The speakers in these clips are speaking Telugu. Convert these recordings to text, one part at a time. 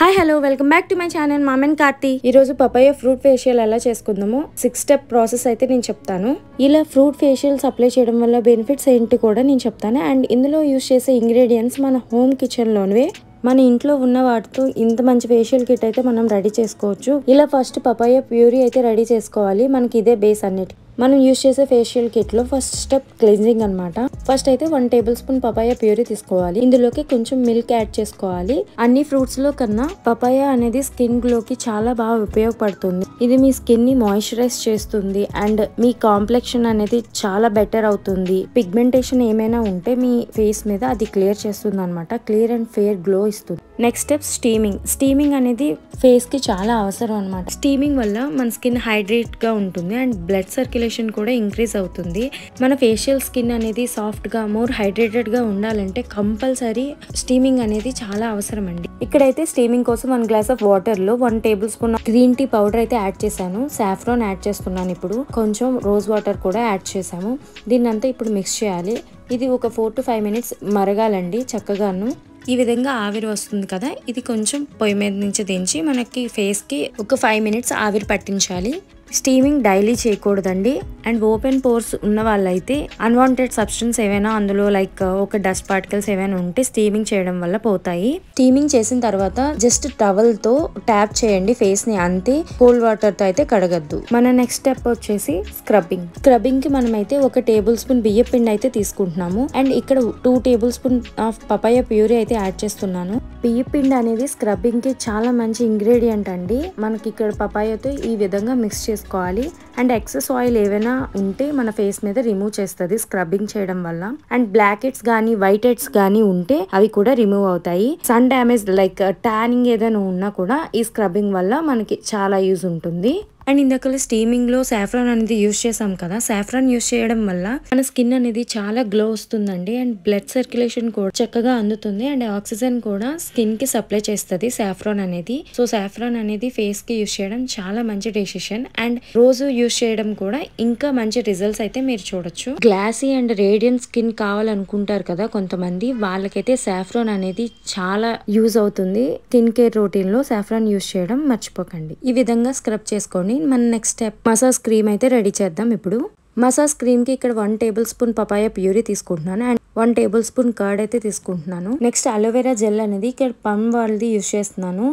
hi hello welcome back to my channel మామెన్ కార్తి ఈ రోజు పపాయ ఫ్రూట్ ఫేషియల్ ఎలా చేసుకుందాము సిక్స్ స్టెప్ ప్రాసెస్ అయితే నేను చెప్తాను ఇలా ఫ్రూట్ ఫేషియల్స్ అప్లై చేయడం వల్ల బెనిఫిట్స్ ఏంటి కూడా నేను చెప్తాను అండ్ ఇందులో యూస్ చేసే ఇంగ్రీడియంట్స్ మన హోమ్ కిచెన్ కిచెన్లోనివే మన ఇంట్లో ఉన్న వాటితో ఇంత మంచి ఫేషియల్ కిట్ అయితే మనం రెడీ చేసుకోవచ్చు ఇలా ఫస్ట్ పపాయ ప్యూరీ అయితే రెడీ చేసుకోవాలి మనకి ఇదే బేస్ అన్నిటి మనం యూజ్ చేసే ఫేషియల్ కిట్లో ఫస్ట్ స్టెప్ క్లీన్జింగ్ అనమాట ఫస్ట్ అయితే one tablespoon papaya puree తీసుకోవాలి ఇందులోకి కొంచెం మిల్క్ యాడ్ చేసుకోవాలి అన్ని ఫ్రూట్స్ లో కన్నా పపాయ అనేది స్కిన్ గ్లోకి చాలా బాగా ఉపయోగపడుతుంది ఇది మీ స్కిన్ ని మాయిశ్చరైజ్ చేస్తుంది అండ్ మీ కాంప్లెక్షన్ అనేది చాలా బెటర్ అవుతుంది పిగ్మెంటేషన్ ఏమైనా ఉంటే మీ ఫేస్ మీద అది క్లియర్ చేస్తుంది అనమాట క్లియర్ అండ్ ఫేర్ గ్లో ఇస్తుంది నెక్స్ట్ స్టెప్ స్టీమింగ్ స్టీమింగ్ అనేది ఫేస్కి చాలా అవసరం అనమాట స్టీమింగ్ వల్ల మన స్కిన్ హైడ్రేట్గా ఉంటుంది అండ్ బ్లడ్ సర్క్యులేషన్ కూడా ఇంక్రీజ్ అవుతుంది మన ఫేషియల్ స్కిన్ అనేది సాఫ్ట్గా మోర్ హైడ్రేటెడ్గా ఉండాలంటే కంపల్సరీ స్టీమింగ్ అనేది చాలా అవసరం అండి ఇక్కడైతే స్టీమింగ్ కోసం వన్ గ్లాస్ ఆఫ్ వాటర్లో one tablespoon green tea powder అయితే యాడ్ చేశాను సాఫ్రాన్ యాడ్ చేస్తున్నాను ఇప్పుడు కొంచెం రోజ్ వాటర్ కూడా యాడ్ చేశాము దీన్నంతా ఇప్పుడు మిక్స్ చేయాలి ఇది ఒక ఫోర్ టు ఫైవ్ మినిట్స్ మరగాలండి చక్కగాను ఈ విధంగా ఆవిరి వస్తుంది కదా ఇది కొంచెం పొయ్యి మీద నుంచి దించి మనకి ఫేస్కి ఒక ఫైవ్ మినిట్స్ ఆవిరి పట్టించాలి స్టీమింగ్ డైలీ చేయకూడదండి అండ్ ఓపెన్ పోర్స్ ఉన్న వాళ్ళైతే అన్వాంటెడ్ సబ్స్టెన్స్ ఏవైనా అందులో లైక్ ఒక డస్ట్ పార్టికల్స్ ఏమైనా ఉంటే స్టీమింగ్ చేయడం వల్ల పోతాయి స్టీమింగ్ చేసిన తర్వాత జస్ట్ టవల్ తో ట్యాప్ చేయండి ఫేస్ ని అంతే కోల్డ్ వాటర్ తో అయితే కడగద్దు మన నెక్స్ట్ స్టెప్ వచ్చేసి స్క్రబ్బింగ్ స్క్రబ్బింగ్ కి మనం అయితే ఒక టేబుల్ స్పూన్ బియ్య పిండి అయితే తీసుకుంటున్నాము అండ్ ఇక్కడ two tablespoon of papaya puree అయితే యాడ్ చేస్తున్నాను బియ్య పిండి అనేది స్క్రబ్బింగ్ కి చాలా మంచి ఇంగ్రీడియంట్ అండి మనకి ఇక్కడ పపాయతో ఈ విధంగా మిక్స్ చేసి చేసుకోవాలి అండ్ ఎక్సెస్ ఆయిల్ ఏవైనా ఉంటే మన ఫేస్ మీద రిమూవ్ చేస్తుంది స్క్రబ్బింగ్ చేయడం వల్ల అండ్ బ్లాక్ హెడ్స్ కానీ వైట్ హెడ్స్ కానీ ఉంటే అవి కూడా రిమూవ్ అవుతాయి సన్ డ్యామేజ్ లైక్ టానింగ్ ఏదైనా ఉన్నా కూడా ఈ స్క్రబ్బింగ్ వల్ల మనకి చాలా యూజ్ ఉంటుంది అండ్ స్టీమింగ్ స్టీమింగ్లో సాఫ్రాన్ అనేది యూస్ చేసాం కదా సాఫ్రాన్ యూస్ చేయడం వల్ల మన స్కిన్ అనేది చాలా గ్లో వస్తుందండి అండ్ బ్లడ్ సర్క్యులేషన్ కూడా చక్కగా అందుతుంది అండ్ ఆక్సిజన్ కూడా స్కిన్కి సప్లై చేస్తుంది సాఫ్రాన్ అనేది సో సాఫ్రాన్ అనేది ఫేస్కి యూస్ చేయడం చాలా మంచి డెసిషన్ అండ్ రోజు యూస్ చేయడం కూడా ఇంకా మంచి రిజల్ట్స్ అయితే మీరు చూడొచ్చు గ్లాసీ అండ్ రేడియంట్ స్కిన్ కావాలనుకుంటారు కదా కొంతమంది వాళ్ళకైతే సాఫ్రాన్ అనేది చాలా యూజ్ అవుతుంది స్కిన్ కేర్ రొటీన్లో సాఫ్రాన్ యూస్ చేయడం మర్చిపోకండి ఈ విధంగా స్క్రబ్ చేసుకొని మన నెక్స్ట్ స్టెప్ మసాజ్ క్రీమ్ అయితే రెడీ చేద్దాం ఇప్పుడు మసాజ్ క్రీమ్ కి ఇక్కడ one tablespoon papaya puree తీసుకుంటున్నాను and one tablespoon curd అయితే తీసుకుంటున్నాను నెక్స్ట్ అలోవెరా జెల్ అనేది ఇక్కడ పమ్ వాళ్ళది యూజ్ చేస్తున్నాను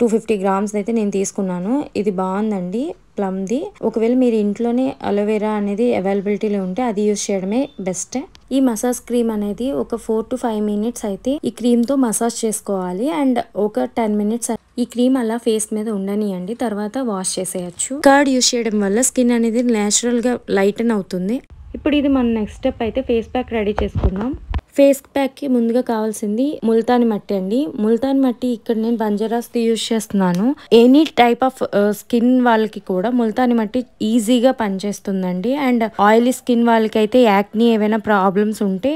టూ ఫిఫ్టీ గ్రామ్స్ అయితే నేను తీసుకున్నాను ఇది బాగుందండి ప్లమ్ది ఒకవేళ మీరు ఇంట్లోనే అలోవెరా అనేది అవైలబిలిటీలో ఉంటే అది యూజ్ చేయడమే బెస్ట్ ఈ మసాజ్ క్రీమ్ అనేది ఒక ఫోర్ టు ఫైవ్ మినిట్స్ అయితే ఈ క్రీమ్ తో మసాజ్ చేసుకోవాలి అండ్ ఒక టెన్ మినిట్స్ ఈ క్రీమ్ అలా ఫేస్ మీద ఉండనియండి తర్వాత వాష్ చేసేయచ్చు కార్డ్ యూస్ చేయడం వల్ల స్కిన్ అనేది నేచురల్ గా లైటన్ అవుతుంది ఇప్పుడు ఇది మన నెక్స్ట్ స్టెప్ అయితే ఫేస్ ప్యాక్ రెడీ చేసుకుందాం ఫేస్ ప్యాక్కి ముందుగా కావాల్సింది ముల్తాని మట్టి అండి ముల్తాని మట్టి ఇక్కడ నేను బంజారాస్ది యూజ్ చేస్తున్నాను ఎనీ టైప్ ఆఫ్ స్కిన్ వాళ్ళకి కూడా ముల్తాని మట్టి ఈజీగా పనిచేస్తుందండి అండ్ ఆయిలీ స్కిన్ వాళ్ళకి అయితే యాక్ని ఏవైనా ప్రాబ్లమ్స్ ఉంటే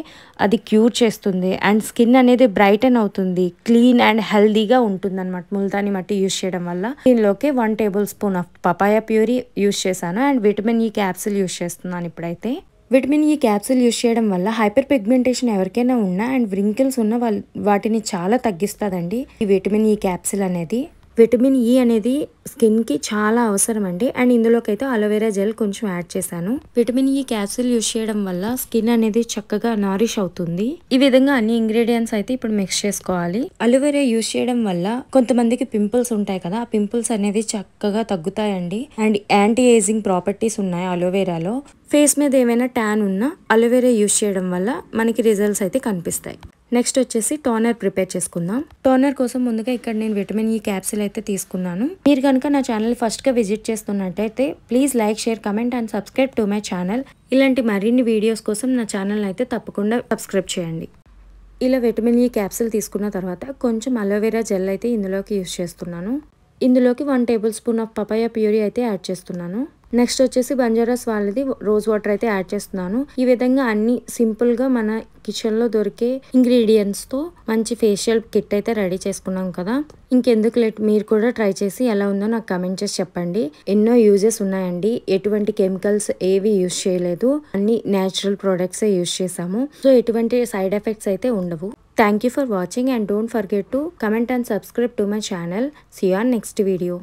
అది క్యూర్ చేస్తుంది అండ్ స్కిన్ అనేది బ్రైటన్ అవుతుంది క్లీన్ అండ్ హెల్దీగా ఉంటుంది అనమాట ముల్తాని మట్టి యూజ్ చేయడం వల్ల దీనిలోకి one tablespoon of papaya puree use చేశాను and vitamin E capsule use చేస్తున్నాను ఇప్పుడైతే విటమిన్ ఈ క్యాప్సిల్ యూస్ చేయడం వల్ల హైపర్ పిగ్మెంటేషన్ ఎవరికైనా ఉన్నా అండ్ వ్రింకిల్స్ ఉన్న వాటిని చాలా తగ్గిస్తుందండి ఈ విటమిన్ ఈ క్యాప్సిల్ అనేది విటమిన్ ఈ e అనేది స్కిన్కి చాలా అవసరం అండి అండ్ ఇందులోకైతే అలోవెరా జెల్ కొంచెం యాడ్ చేశాను vitamin E e capsule use చేయడం వల్ల స్కిన్ అనేది చక్కగా నారిష్ అవుతుంది ఈ విధంగా అన్ని ఇంగ్రీడియంట్స్ అయితే ఇప్పుడు మిక్స్ చేసుకోవాలి అలోవెరా యూస్ చేయడం వల్ల కొంతమందికి పింపుల్స్ ఉంటాయి కదా ఆ పింపుల్స్ అనేది చక్కగా తగ్గుతాయండి అండ్ యాంటీ ఏజింగ్ ప్రాపర్టీస్ ఉన్నాయి అలోవెరాలో ఫేస్ మీద ఏమైనా ట్యాన్ ఉన్నా అలోవెరా యూస్ చేయడం వల్ల మనకి రిజల్ట్స్ అయితే కనిపిస్తాయి నెక్స్ట్ వచ్చేసి టోనర్ ప్రిపేర్ చేసుకుందాం టోనర్ కోసం ముందుగా ఇక్కడ నేను విటమిన్ ఈ e క్యాప్సిల్ అయితే తీసుకున్నాను మీరు కనుక నా ఛానల్ ఫస్ట్గా విజిట్ చేస్తున్నట్టయితే please like share comment and subscribe to my channel ఇలాంటి మరిన్ని వీడియోస్ కోసం నా ఛానల్ అయితే తప్పకుండా సబ్స్క్రైబ్ చేయండి ఇలా విటమిన్ ఈ e క్యాప్సిల్ తీసుకున్న తర్వాత కొంచెం అలోవెరా జెల్ అయితే ఇందులోకి యూజ్ చేస్తున్నాను ఇందులోకి one tablespoon of papaya puree అయితే యాడ్ చేస్తున్నాను నెక్స్ట్ వచ్చేసి బంజారాస్ వాళ్ళది రోజ్ వాటర్ అయితే యాడ్ చేస్తున్నాను ఈ విధంగా అన్ని సింపుల్గా మన కిచెన్లో దొరికే ఇంగ్రీడియంట్స్తో మంచి ఫేషియల్ కిట్ అయితే రెడీ చేసుకున్నాం కదా ఇంకెందుకు లెట్ మీరు కూడా ట్రై చేసి ఎలా ఉందో నాకు కమెంట్ చేసి చెప్పండి ఎన్నో యూజెస్ ఉన్నాయండి ఎటువంటి కెమికల్స్ ఏవి యూజ్ చేయలేదు అన్ని నేచురల్ ప్రొడక్ట్స్ యూజ్ చేసాము సో ఎటువంటి సైడ్ ఎఫెక్ట్స్ అయితే ఉండవు thank you for watching and don't forget to comment and subscribe to my channel see you in next video